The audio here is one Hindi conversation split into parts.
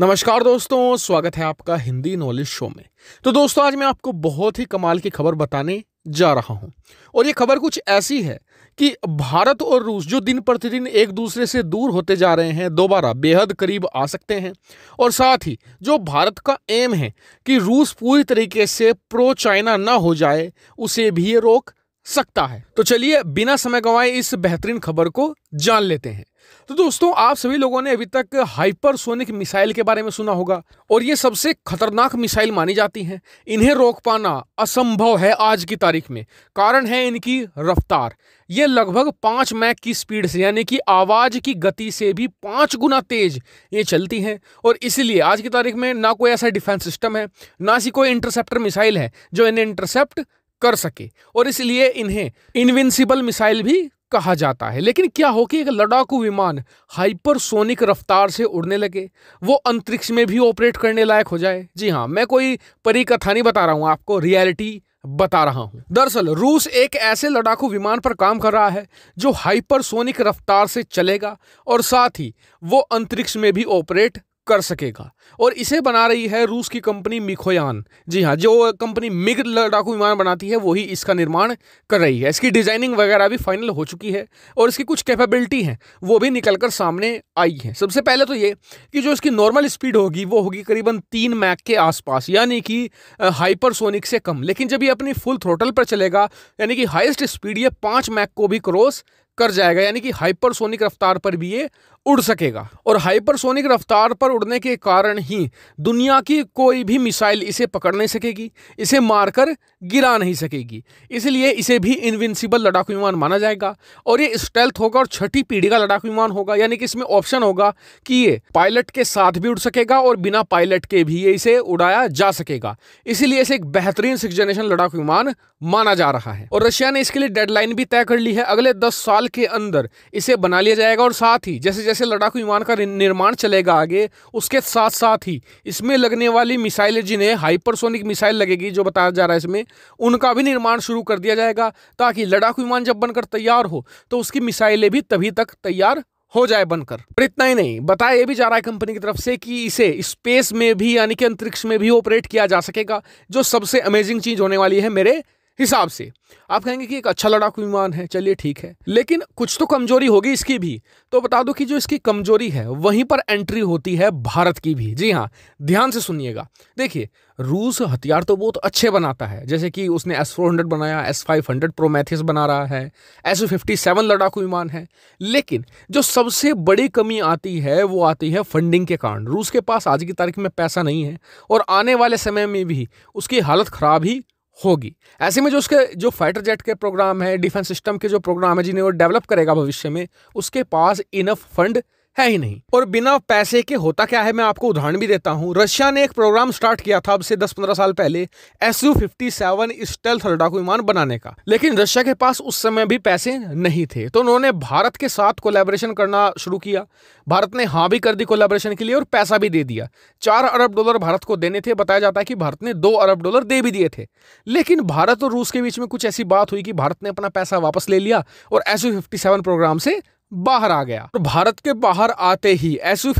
नमस्कार दोस्तों स्वागत है आपका हिंदी नॉलेज शो में तो दोस्तों आज मैं आपको बहुत ही कमाल की खबर बताने जा रहा हूं और ये खबर कुछ ऐसी है कि भारत और रूस जो दिन प्रतिदिन एक दूसरे से दूर होते जा रहे हैं दोबारा बेहद करीब आ सकते हैं और साथ ही जो भारत का एम है कि रूस पूरी तरीके से प्रो चाइना ना हो जाए उसे भी ये रोक सकता है तो चलिए बिना समय गंवाए इस बेहतरीन खबर को जान लेते हैं तो दोस्तों आप सभी लोगों ने अभी तक हाइपरसोनिक मिसाइल के बारे में सुना होगा और ये सबसे खतरनाक मिसाइल मानी जाती हैं इन्हें रोक पाना असंभव है आज की तारीख में कारण है इनकी रफ्तार ये लगभग पाँच मैक की स्पीड से यानी कि आवाज़ की गति से भी पाँच गुना तेज ये चलती हैं और इसलिए आज की तारीख में ना कोई ऐसा डिफेंस सिस्टम है ना सी कोई इंटरसेप्टर मिसाइल है जो इन्हें इंटरसेप्ट कर सके और इसलिए इन्हें इनविंसिबल मिसाइल भी कहा जाता है लेकिन क्या हो कि एक लड़ाकू विमान हाइपरसोनिक रफ्तार से उड़ने लगे वो अंतरिक्ष में भी ऑपरेट करने लायक हो जाए जी हाँ मैं कोई परी कथा नहीं बता रहा हूँ आपको रियलिटी बता रहा हूं दरअसल रूस एक ऐसे लड़ाकू विमान पर काम कर रहा है जो हाइपरसोनिक रफ्तार से चलेगा और साथ ही वो अंतरिक्ष में भी ऑपरेट कर सकेगा और इसे बना रही है रूस की कंपनी मिखोयान जी हाँ जो कंपनी मिग लड़ाकू विमान बनाती है वही इसका निर्माण कर रही है इसकी डिजाइनिंग वगैरह भी फाइनल हो चुकी है और इसकी कुछ कैपेबिलिटी हैं वो भी निकल कर सामने आई हैं सबसे पहले तो ये कि जो इसकी नॉर्मल स्पीड होगी वो होगी करीबन तीन मैक के आसपास यानी कि हाइपरसोनिक से कम लेकिन जब ये अपनी फुल थ्रोटल पर चलेगा यानी कि हाइस्ट स्पीड ये पाँच मैक को भी क्रॉस कर जाएगा यानी कि हाइपरसोनिक रफ्तार पर भी ये उड़ सकेगा और हाइपरसोनिक रफ्तार पर उड़ने के कारण ही दुनिया की कोई भी मिसाइल इसे पकड़ नहीं सकेगी इसे मारकर गिरा नहीं सकेगी इसलिए इसे भी इनविंसिबल लड़ाकू विमान माना जाएगा और ये स्टेल्थ होगा और छठी पीढ़ी का लड़ाकू विमान होगा यानी कि इसमें ऑप्शन होगा कि ये पायलट के साथ भी उड़ सकेगा और बिना पायलट के भी ये इसे उड़ाया जा सकेगा इसीलिए इसे एक बेहतरीन सिक्स जनरेशन लड़ाकू विमान माना जा रहा है और रशिया ने इसके लिए डेडलाइन भी तय कर ली है अगले दस साल के अंदर इसे बना लिया जाएगा और साथ ही जैसे जैसे जैसे लड़ाकू विमान का निर्माण चलेगा आगे उसके साथ साथ ही इसमें लगने वाली मिसाइलें जिन्हें हाइपरसोनिक मिसाइल लगेगी जो बताया जा रहा है इसमें उनका भी निर्माण शुरू कर दिया जाएगा ताकि लड़ाकू विमान जब बनकर तैयार हो तो उसकी मिसाइलें भी तभी तक तैयार हो जाए बनकर पर इतना ही नहीं बताया ये भी जा रहा है कंपनी की तरफ से कि इसे स्पेस में भी यानी कि अंतरिक्ष में भी ऑपरेट किया जा सकेगा जो सबसे अमेजिंग चीज होने वाली है मेरे हिसाब से आप कहेंगे कि एक अच्छा लड़ाकू विमान है चलिए ठीक है लेकिन कुछ तो कमजोरी होगी इसकी भी तो बता दो कि जो इसकी कमजोरी है वहीं पर एंट्री होती है भारत की भी जी हाँ ध्यान से सुनिएगा देखिए रूस हथियार तो बहुत अच्छे बनाता है जैसे कि उसने एस फोर हंड्रेड बनाया एस फाइव हंड्रेड प्रोमैथिस बना रहा है एस फिफ्टी सेवन लड़ाकू विमान है लेकिन जो सबसे बड़ी कमी आती है वो आती है फंडिंग के कारण रूस के पास आज की तारीख में पैसा नहीं है और आने वाले समय में भी उसकी हालत ख़राब ही होगी ऐसे में जो उसके जो फाइटर जेट के प्रोग्राम है डिफेंस सिस्टम के जो प्रोग्राम है जिन्हें वो डेवलप करेगा भविष्य में उसके पास इनफ फंड है ही नहीं और बिना पैसे के होता क्या है मैं आपको उदाहरण भी देता हूँ रशिया ने एक प्रोग्राम स्टार्ट किया था अब से 10-15 साल पहले S U fifty seven stealth लड़ाकू विमान बनाने का लेकिन रशिया के पास उस समय भी पैसे नहीं थे तो उन्होंने भारत के साथ कोलेबोरेशन करना शुरू किया भारत ने हाँ भी कर दी कोलेबोरेशन के लिए और पैसा भी दे दिया चार अरब डॉलर भारत को देने थे बताया जाता है कि भारत ने दो अरब डॉलर दे भी दिए थे लेकिन भारत और रूस के बीच में कुछ ऐसी बात हुई कि भारत ने अपना पैसा वापस ले लिया और एस प्रोग्राम से बाहर आ गया और भारत के बाहर आते ही एस यू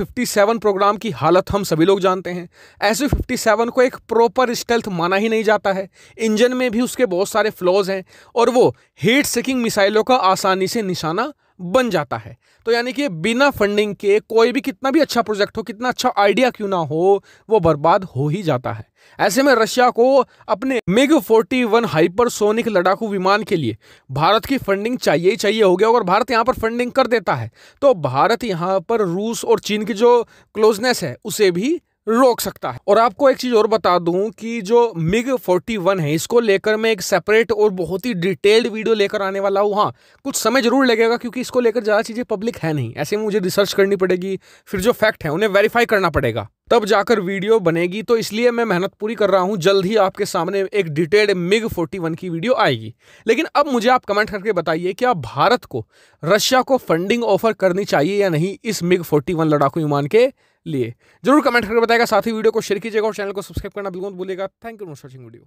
प्रोग्राम की हालत हम सभी लोग जानते हैं एस यू को एक प्रॉपर स्टेल्थ माना ही नहीं जाता है इंजन में भी उसके बहुत सारे फ्लॉज हैं और वो हीट सिकिंग मिसाइलों का आसानी से निशाना बन जाता है तो यानी कि बिना फंडिंग के कोई भी कितना भी अच्छा प्रोजेक्ट हो कितना अच्छा आइडिया क्यों ना हो वो बर्बाद हो ही जाता है ऐसे में रशिया को अपने मिग 41 हाइपरसोनिक लड़ाकू विमान के लिए भारत की फंडिंग चाहिए ही चाहिए हो गया अगर भारत यहाँ पर फंडिंग कर देता है तो भारत यहाँ पर रूस और चीन की जो क्लोजनेस है उसे भी रोक सकता है और आपको एक चीज और बता दूं कि जो मिग 41 है इसको लेकर मैं एक सेपरेट और बहुत ही डिटेल्ड वीडियो लेकर आने वाला हूं हाँ कुछ समय जरूर लगेगा क्योंकि इसको लेकर ज़्यादा चीज़ें पब्लिक है नहीं ऐसे में मुझे रिसर्च करनी पड़ेगी फिर जो फैक्ट है उन्हें वेरीफाई करना पड़ेगा तब जाकर वीडियो बनेगी तो इसलिए मैं मेहनत पूरी कर रहा हूँ जल्द ही आपके सामने एक डिटेल्ड मिग 41 की वीडियो आएगी लेकिन अब मुझे आप कमेंट करके बताइए कि आप भारत को रशिया को फंडिंग ऑफर करनी चाहिए या नहीं इस मिग 41 लड़ाकू विमान के लिए जरूर कमेंट करके बताएगा साथ ही वीडियो को शेयर कीजिएगा और चैनल को सब्सक्राइब करना बिल्कुल भूलिएगा thank you for watching video